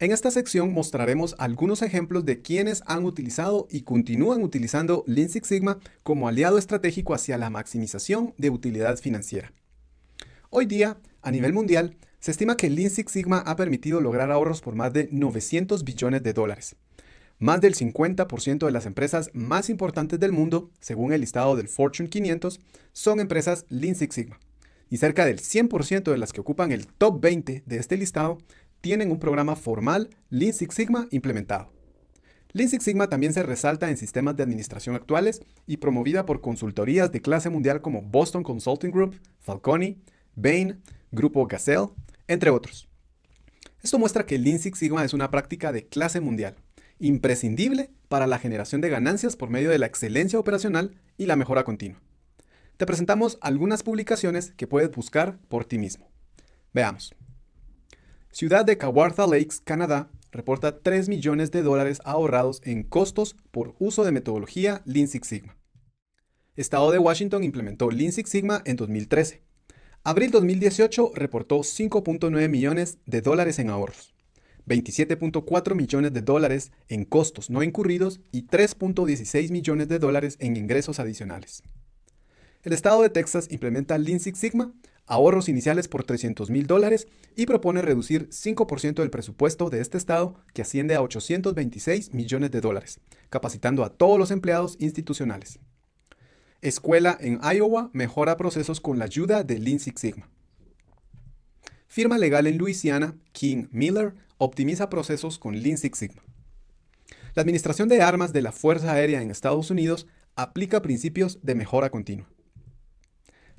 En esta sección mostraremos algunos ejemplos de quienes han utilizado y continúan utilizando Lean Sigma como aliado estratégico hacia la maximización de utilidad financiera. Hoy día, a nivel mundial, se estima que Lean Sigma ha permitido lograr ahorros por más de 900 billones de dólares. Más del 50% de las empresas más importantes del mundo, según el listado del Fortune 500, son empresas Lean Sigma. Y cerca del 100% de las que ocupan el top 20 de este listado tienen un programa formal Lean Six Sigma implementado. Lean Six Sigma también se resalta en sistemas de administración actuales y promovida por consultorías de clase mundial como Boston Consulting Group, Falconi, Bain, Grupo Gazelle, entre otros. Esto muestra que Lean Six Sigma es una práctica de clase mundial, imprescindible para la generación de ganancias por medio de la excelencia operacional y la mejora continua. Te presentamos algunas publicaciones que puedes buscar por ti mismo. Veamos. Ciudad de Kawartha Lakes, Canadá, reporta 3 millones de dólares ahorrados en costos por uso de metodología Lean Six Sigma. Estado de Washington implementó Lean Six Sigma en 2013. Abril 2018 reportó 5.9 millones de dólares en ahorros, 27.4 millones de dólares en costos no incurridos y 3.16 millones de dólares en ingresos adicionales. El estado de Texas implementa Lean Six Sigma ahorros iniciales por 300 mil dólares y propone reducir 5% del presupuesto de este estado, que asciende a 826 millones de dólares, capacitando a todos los empleados institucionales. Escuela en Iowa mejora procesos con la ayuda de Lean Six Sigma. Firma legal en Luisiana, King Miller, optimiza procesos con Lean Six Sigma. La Administración de Armas de la Fuerza Aérea en Estados Unidos aplica principios de mejora continua.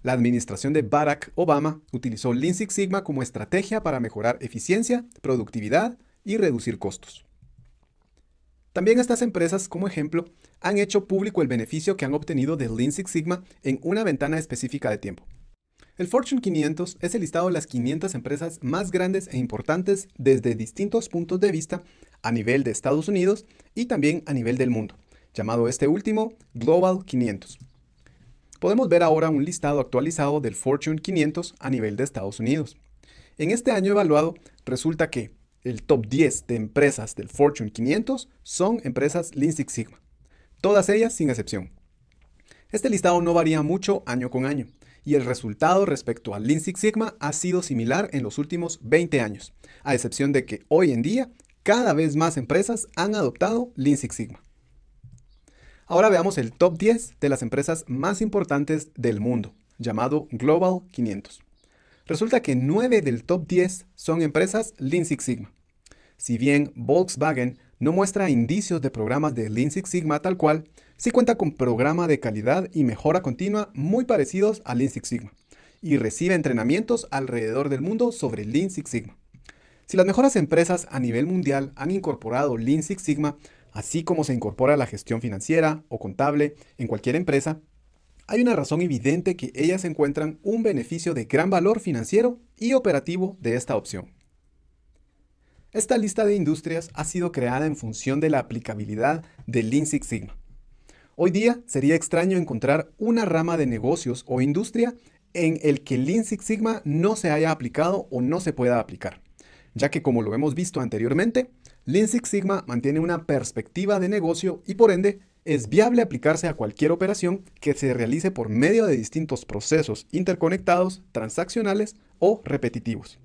La administración de Barack Obama utilizó Lean Six Sigma como estrategia para mejorar eficiencia, productividad y reducir costos. También estas empresas, como ejemplo, han hecho público el beneficio que han obtenido de Lean Six Sigma en una ventana específica de tiempo. El Fortune 500 es el listado de las 500 empresas más grandes e importantes desde distintos puntos de vista a nivel de Estados Unidos y también a nivel del mundo, llamado este último Global 500 podemos ver ahora un listado actualizado del Fortune 500 a nivel de Estados Unidos. En este año evaluado, resulta que el top 10 de empresas del Fortune 500 son empresas Lean Sigma, todas ellas sin excepción. Este listado no varía mucho año con año, y el resultado respecto al Lean Sigma ha sido similar en los últimos 20 años, a excepción de que hoy en día cada vez más empresas han adoptado Lean Sigma. Ahora veamos el top 10 de las empresas más importantes del mundo, llamado Global 500. Resulta que 9 del top 10 son empresas Lean Six Sigma. Si bien Volkswagen no muestra indicios de programas de Lean Six Sigma tal cual, sí cuenta con programa de calidad y mejora continua muy parecidos a Lean Six Sigma y recibe entrenamientos alrededor del mundo sobre Lean Six Sigma. Si las mejores empresas a nivel mundial han incorporado Lean Six Sigma, así como se incorpora la gestión financiera o contable en cualquier empresa, hay una razón evidente que ellas encuentran un beneficio de gran valor financiero y operativo de esta opción. Esta lista de industrias ha sido creada en función de la aplicabilidad del Lean Six Sigma. Hoy día sería extraño encontrar una rama de negocios o industria en el que Lean Six Sigma no se haya aplicado o no se pueda aplicar, ya que como lo hemos visto anteriormente, Lean Sigma mantiene una perspectiva de negocio y por ende es viable aplicarse a cualquier operación que se realice por medio de distintos procesos interconectados, transaccionales o repetitivos.